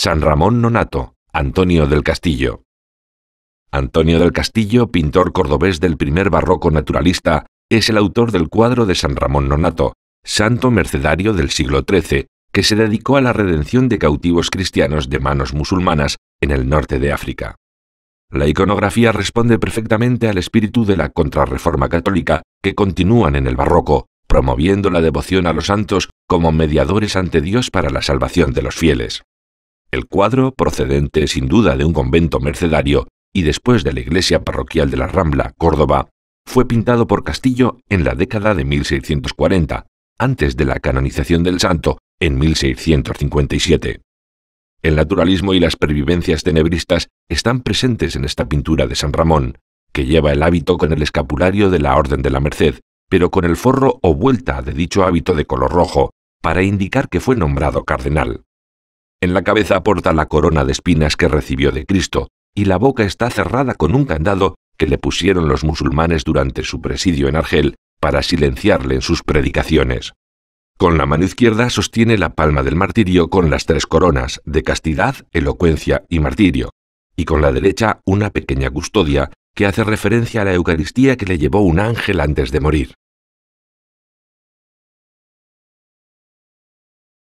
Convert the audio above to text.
San Ramón Nonato, Antonio del Castillo. Antonio del Castillo, pintor cordobés del primer barroco naturalista, es el autor del cuadro de San Ramón Nonato, santo mercedario del siglo XIII, que se dedicó a la redención de cautivos cristianos de manos musulmanas en el norte de África. La iconografía responde perfectamente al espíritu de la contrarreforma católica que continúan en el barroco, promoviendo la devoción a los santos como mediadores ante Dios para la salvación de los fieles. El cuadro, procedente sin duda de un convento mercedario y después de la iglesia parroquial de la Rambla, Córdoba, fue pintado por Castillo en la década de 1640, antes de la canonización del santo en 1657. El naturalismo y las pervivencias tenebristas están presentes en esta pintura de San Ramón, que lleva el hábito con el escapulario de la Orden de la Merced, pero con el forro o vuelta de dicho hábito de color rojo, para indicar que fue nombrado cardenal. En la cabeza porta la corona de espinas que recibió de Cristo, y la boca está cerrada con un candado que le pusieron los musulmanes durante su presidio en Argel para silenciarle en sus predicaciones. Con la mano izquierda sostiene la palma del martirio con las tres coronas de castidad, elocuencia y martirio, y con la derecha una pequeña custodia que hace referencia a la Eucaristía que le llevó un ángel antes de morir.